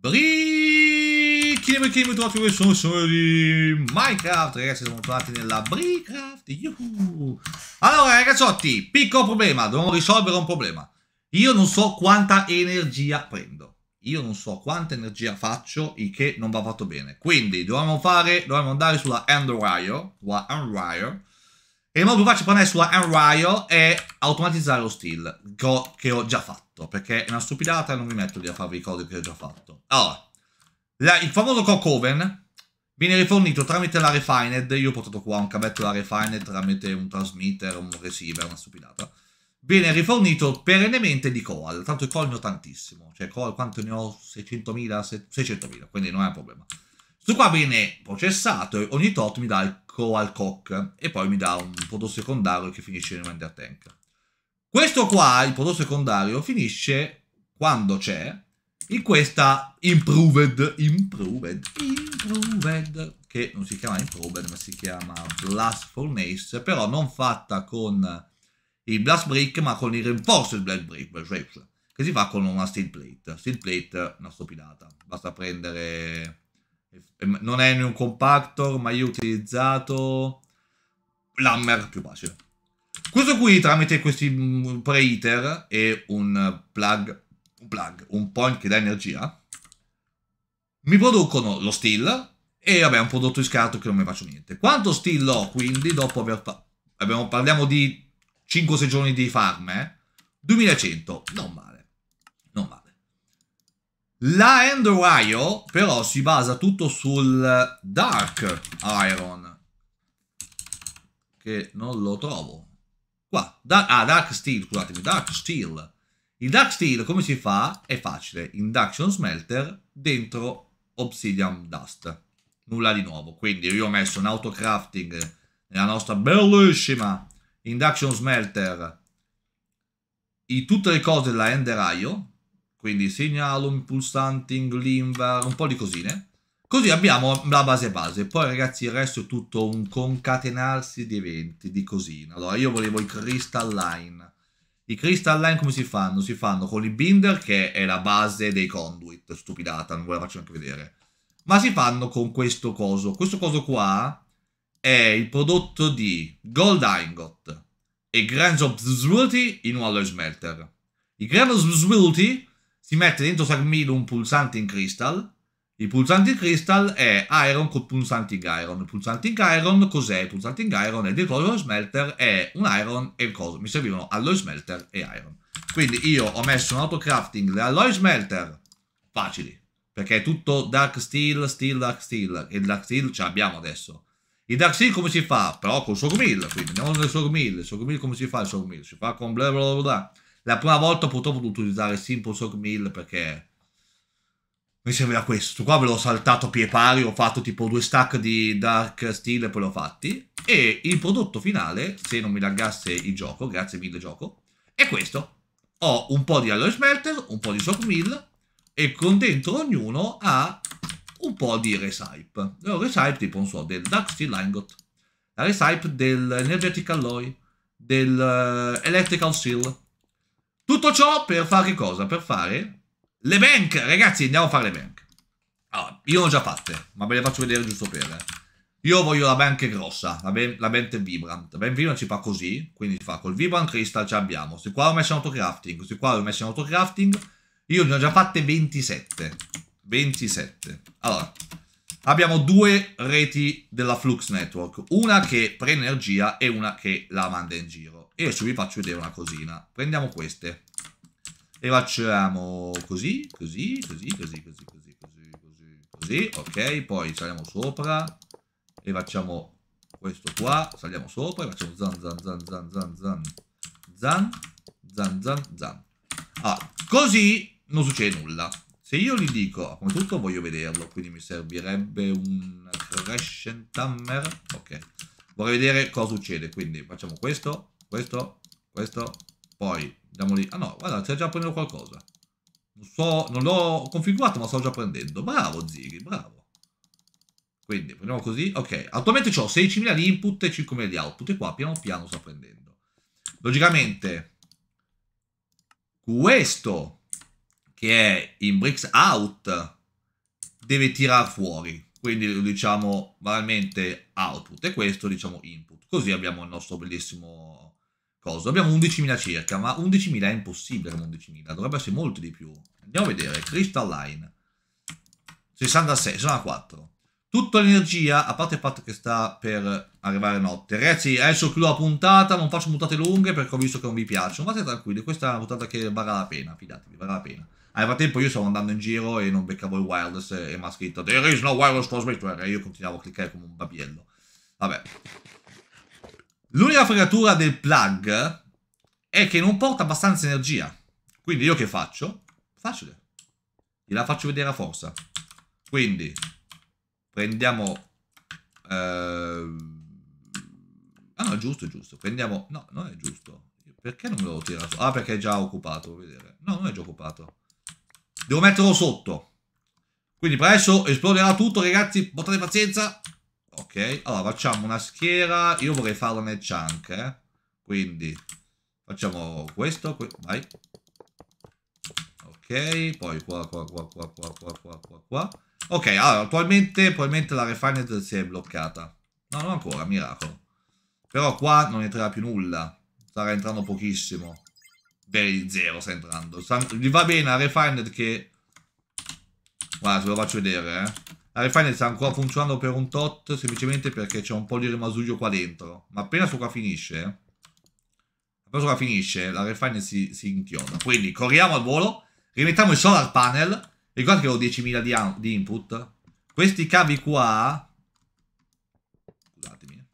Brichini, brichini, trovati questo nuovo solo di Minecraft, ragazzi, siamo tornati nella Bricraft, yuhu! Allora, ragazzotti, piccolo problema, dobbiamo risolvere un problema. Io non so quanta energia prendo, io non so quanta energia faccio, il che non va fatto bene. Quindi, dobbiamo fare, dobbiamo andare sulla Enderwire, sulla Enderwire, e il modo più facile per andare sulla Unrial è automatizzare lo steal, che ho già fatto, perché è una stupidata e non mi metto lì a farvi i codi che ho già fatto. Allora, la, il famoso Cocoven viene rifornito tramite la Refined, io ho portato qua un cavetto della Refined tramite un transmitter, un receiver, una stupidata viene rifornito perennemente di Coal. Tanto i Coal ne ho tantissimo, cioè Coal quanto ne ho? 600.000, 600.000, quindi non è un problema. Questo qua viene processato e ogni tot mi dà il Coal Cock e poi mi dà un prodotto secondario che finisce in un Ender Tank. Questo qua, il prodotto secondario, finisce quando c'è in questa Improved, Improved, Improved, che non si chiama Improved ma si chiama Blast Furnace, però non fatta con il Blast Brick ma con il Reinforced Blast Brick, cioè che si fa con una Steel Plate. Steel Plate, una stupidata, basta prendere non è un compactor, ma io ho utilizzato l'hammer più facile. Questo qui tramite questi mm, preheater e un plug, un plug, un point che dà energia, mi producono lo steel e vabbè un prodotto di scarto che non mi faccio niente. Quanto steel ho quindi dopo aver... Pa abbiamo, parliamo di 5-6 giorni di farm, eh? 2100, non male. La End Wire però si basa tutto sul Dark Iron. Che non lo trovo. Qua, da ah, Dark Steel, scusatemi, Dark Steel. Il Dark Steel come si fa? È facile, Induction Smelter dentro Obsidian Dust. Nulla di nuovo, quindi io ho messo un autocrafting nella nostra bellissima Induction Smelter. I, tutte le cose della Enderaio, quindi segnalo, pulsanting, limbar, un po' di cosine. Così abbiamo la base base. Poi ragazzi il resto è tutto un concatenarsi di eventi, di cosine. Allora io volevo i crystal line. I crystal line come si fanno? Si fanno con i binder che è la base dei conduit. Stupidata, non ve la faccio neanche vedere. Ma si fanno con questo coso. Questo coso qua è il prodotto di Gold Ingot e Grand Obscurity in Waller Smelter. I Grand Obscurity si mette dentro Sarmilo un pulsante in crystal. Il pulsante in crystal è iron col pulsante in iron. Il pulsante in iron cos'è? Il pulsante in iron è dentro alloy smelter è un iron e cosa? Mi servivano alloy smelter e iron. Quindi io ho messo un autocrafting le alloy smelter facili. Perché è tutto dark steel, steel, dark steel. E il dark steel ce l'abbiamo adesso. Il dark steel come si fa? Però con sormill. Quindi andiamo nel sormill. Il sormill come si fa il sormill? Si fa con bla bla bla. bla la prima volta purtroppo ho dovuto utilizzare Simple Sock Mill perché mi serviva questo. Qua ve l'ho saltato a pie pari, ho fatto tipo due stack di Dark Steel e poi l'ho fatti. E il prodotto finale, se non mi laggasse il gioco, grazie mille gioco, è questo. Ho un po' di alloy smelter, un po' di sock mill e con dentro ognuno ha un po' di recipe. Ho recipe tipo, non so, del Dark Steel Lingot, la recipe dell'Energetic Alloy, dell'Electrical eh, Seal, tutto ciò per fare cosa? Per fare le bank, ragazzi, andiamo a fare le bank. Allora, io ho già fatte, ma ve le faccio vedere giusto per. Eh. Io voglio la bank grossa, la, ben, la Bent Vibrant. La Bent Vibrant ci fa così, quindi fa col Vibrant Crystal ci abbiamo. Se qua ho messo in autocrafting, se qua ho messo in autocrafting. Io ne ho già fatte 27. 27. Allora, abbiamo due reti della Flux Network, una che prende energia e una che la manda in giro. E adesso vi faccio vedere una cosina. Prendiamo queste. Le facciamo così, così, così, così, così, così, così, così, così. Ok, poi saliamo sopra. E facciamo questo qua. Saliamo sopra e facciamo zan, zan, zan, zan, zan, zan. Zan, zan, zan, zan. Ah, così non succede nulla. Se io gli dico, come tutto voglio vederlo, quindi mi servirebbe un crescent hammer. Ok, vorrei vedere cosa succede, quindi facciamo questo questo, questo, poi andiamo lì. Ah no, guarda, c'è già prendendo qualcosa. Non so, non l'ho configurato, ma sto già prendendo. Bravo, Ziri, bravo. Quindi, prendiamo così. Ok, attualmente ho 16.000 di input e 5.000 di output. E qua, piano piano, sto prendendo. Logicamente, questo, che è in bricks out, deve tirare fuori. Quindi lo diciamo veramente output e questo diciamo input. Così abbiamo il nostro bellissimo Cosa? Abbiamo 11.000 circa, ma 11.000 è impossibile con 11.000, dovrebbe essere molto di più. Andiamo a vedere, Crystal Line. 66, 64. Tutta l'energia, a parte il fatto che sta per arrivare notte. Ragazzi, adesso chiudo la puntata, non faccio mutate lunghe perché ho visto che non vi piacciono. Ma state tranquilli, questa è una puntata che varrà la pena, fidatevi, varrà la pena. Nel ah, frattempo io stavo andando in giro e non beccavo il wireless e mi ha scritto There is no wireless transmitter e io continuavo a cliccare come un babiello. Vabbè. L'unica fregatura del plug è che non porta abbastanza energia. Quindi io che faccio? Facile. Gliela faccio vedere a forza. Quindi prendiamo... Eh... Ah no, è giusto, è giusto. Prendiamo... No, non è giusto. Perché non me l'ho tirato? Ah, perché è già occupato. Vedere. No, non è già occupato. Devo metterlo sotto. Quindi per adesso esploderà tutto, ragazzi. Portate pazienza. Ok, allora facciamo una schiera. Io vorrei farlo nel chunk, eh? Quindi facciamo questo, que vai. Ok, poi qua, qua, qua, qua, qua, qua, qua, qua, qua. Ok, allora, attualmente probabilmente la refined si è bloccata. No, non ancora, miracolo. Però qua non entrerà più nulla. Starà entrando pochissimo. Veri zero sta entrando. Gli va bene la refined che... Guarda, se lo faccio vedere, eh. La refine sta ancora funzionando per un tot, semplicemente perché c'è un po' di rimasuglio qua dentro. Ma appena su qua finisce, eh, appena su qua finisce, la refine si, si inchioda. Quindi corriamo al volo, rimettiamo il solar panel. Ricordate che ho 10.000 di, di input. Questi cavi qua scusatemi,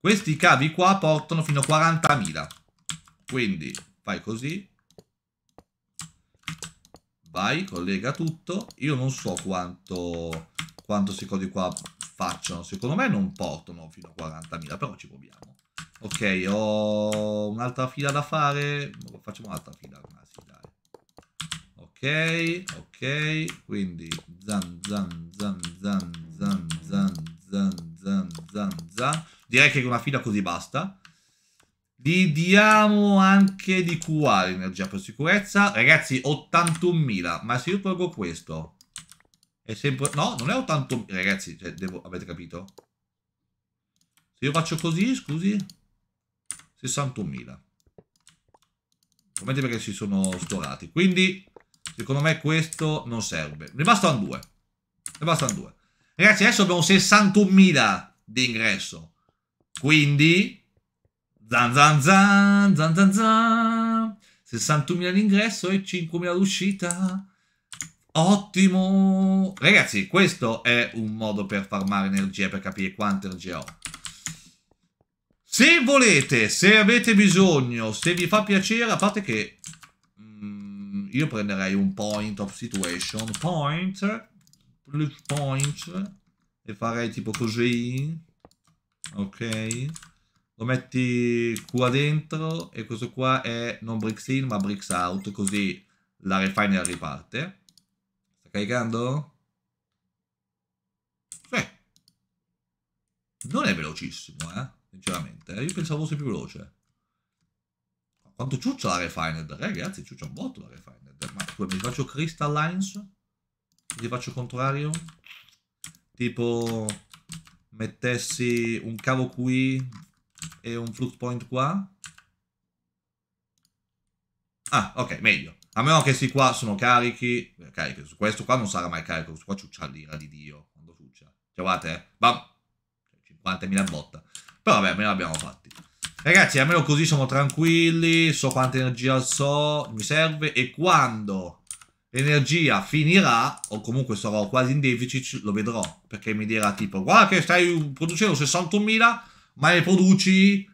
questi cavi qua portano fino a 40.000. Quindi fai così. Vai, collega tutto. Io non so quanto quanto secondi qua facciano. Secondo me non portano fino a 40.000, però ci proviamo. Ok, ho un'altra fila da fare. Facciamo un'altra fila. Una fila. Ok, ok, quindi zan zan zan zan zan zan zan zan zan zan. Direi che una fila così basta. Gli diamo anche di QA l'energia per sicurezza. Ragazzi, 81.000. Ma se io tolgo questo, è sempre... No, non è 80... Ragazzi, cioè, devo... avete capito? Se io faccio così, scusi... 61.000. Ovviamente perché si sono storati. Quindi, secondo me questo non serve. Ne bastano due. Ne bastano due. Ragazzi, adesso abbiamo 61.000 di ingresso. Quindi, zan zan zan, zan zan zan, 61.000 di ingresso e 5.000 d'uscita. Ottimo! Ragazzi, questo è un modo per farmare energia, per capire quanta energia ho. Se volete, se avete bisogno, se vi fa piacere, a parte che... Mm, io prenderei un point of situation. Point. Plus point. E farei tipo così. Ok. Lo metti qua dentro. E questo qua è non bricks in, ma bricks out. Così la refinery riparte. Sta caricando? Beh, non è velocissimo, eh, sinceramente. Eh. Io pensavo fosse più veloce. Ma Quanto ciuccia la Refined? Eh, ragazzi, ciuccia un botto la Refined. Ma poi mi faccio Crystal Lines? Ti faccio contrario? Tipo mettessi un cavo qui e un flux point qua? Ah, ok, meglio. A meno che si qua sono carichi, eh, carichi, su questo qua non sarà mai carico, questo qua ciuccia l'ira di Dio, quando ciuccia. Cioè, guardate, eh, bam, 50.000 cioè, botta. Però vabbè, me l'abbiamo fatti. Ragazzi, almeno così siamo tranquilli, so quanta energia so, mi serve, e quando l'energia finirà, o comunque sarò quasi in deficit, lo vedrò, perché mi dirà tipo, guarda che stai producendo 61.000, ma ne produci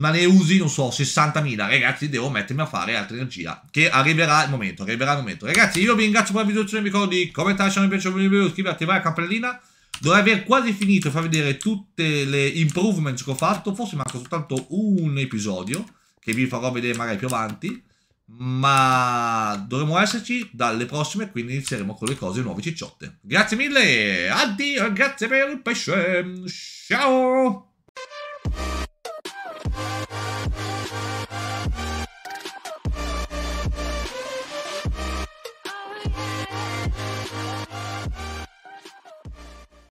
ma ne usi, non so, 60.000, ragazzi, devo mettermi a fare altra energia, che arriverà il momento, arriverà il momento. Ragazzi, io vi ringrazio per la visualizzazione, Mi ricordo di commentare se non vi piace il video, iscrivervi, attivare la campanellina, dovrei aver quasi finito a far vedere tutte le improvements che ho fatto, forse manca soltanto un episodio, che vi farò vedere magari più avanti, ma dovremo esserci dalle prossime, quindi inizieremo con le cose nuove cicciotte. Grazie mille, addio, grazie per il pesce, ciao!